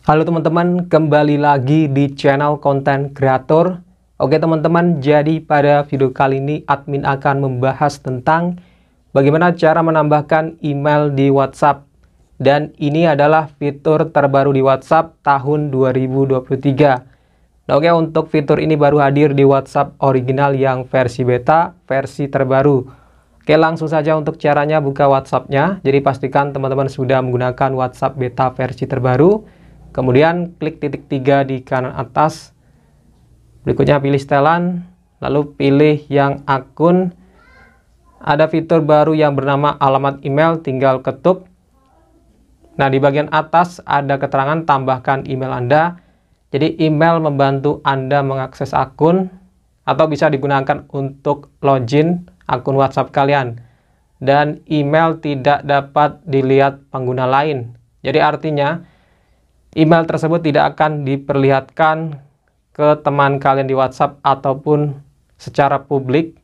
Halo teman-teman, kembali lagi di channel konten kreator. Oke teman-teman, jadi pada video kali ini admin akan membahas tentang bagaimana cara menambahkan email di WhatsApp. Dan ini adalah fitur terbaru di WhatsApp tahun 2023. Nah, oke, untuk fitur ini baru hadir di WhatsApp original yang versi beta, versi terbaru. Oke, langsung saja untuk caranya buka WhatsAppnya. Jadi pastikan teman-teman sudah menggunakan WhatsApp beta versi terbaru. Kemudian klik titik tiga di kanan atas. Berikutnya pilih setelan, lalu pilih yang akun. Ada fitur baru yang bernama alamat email, tinggal ketuk. Nah, di bagian atas ada keterangan tambahkan email Anda. Jadi email membantu Anda mengakses akun atau bisa digunakan untuk login akun WhatsApp kalian. Dan email tidak dapat dilihat pengguna lain. Jadi artinya, Email tersebut tidak akan diperlihatkan ke teman kalian di WhatsApp ataupun secara publik.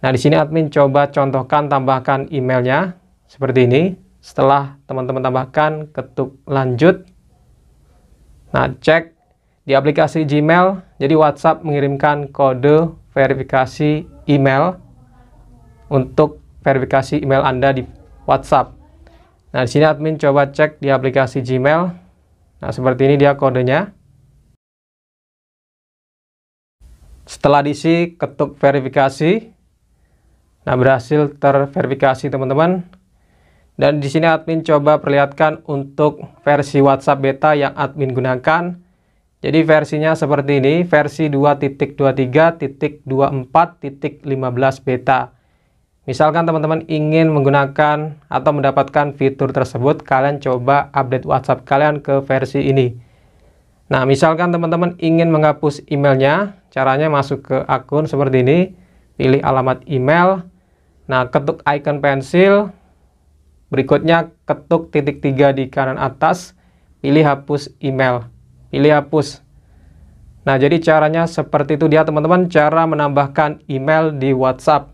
Nah, di sini admin coba contohkan tambahkan emailnya seperti ini. Setelah teman-teman tambahkan, ketuk lanjut. Nah, cek di aplikasi Gmail, jadi WhatsApp mengirimkan kode verifikasi email untuk verifikasi email Anda di WhatsApp. Nah, di sini admin coba cek di aplikasi Gmail. Nah, seperti ini dia kodenya. Setelah diisi, ketuk verifikasi. Nah, berhasil terverifikasi teman-teman. Dan di sini admin coba perlihatkan untuk versi WhatsApp beta yang admin gunakan. Jadi versinya seperti ini, versi 2.23.24.15 beta. Misalkan teman-teman ingin menggunakan atau mendapatkan fitur tersebut, kalian coba update WhatsApp kalian ke versi ini. Nah, misalkan teman-teman ingin menghapus emailnya, caranya masuk ke akun seperti ini, pilih alamat email, nah ketuk icon pensil, berikutnya ketuk titik tiga di kanan atas, pilih hapus email, pilih hapus. Nah, jadi caranya seperti itu dia teman-teman, cara menambahkan email di WhatsApp.